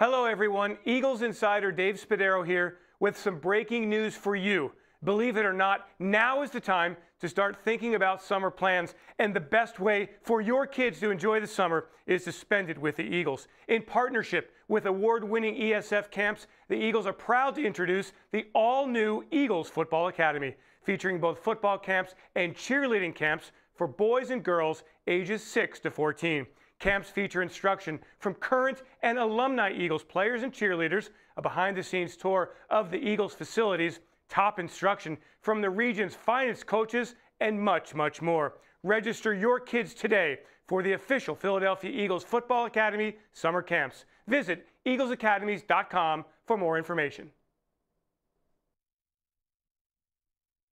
Hello, everyone. Eagles insider Dave Spadero here with some breaking news for you. Believe it or not, now is the time to start thinking about summer plans. And the best way for your kids to enjoy the summer is to spend it with the Eagles. In partnership with award winning ESF camps, the Eagles are proud to introduce the all new Eagles Football Academy, featuring both football camps and cheerleading camps for boys and girls ages 6 to 14. Camps feature instruction from current and alumni Eagles players and cheerleaders, a behind the scenes tour of the Eagles facilities, top instruction from the region's finest coaches, and much, much more. Register your kids today for the official Philadelphia Eagles Football Academy summer camps. Visit eaglesacademiescom for more information.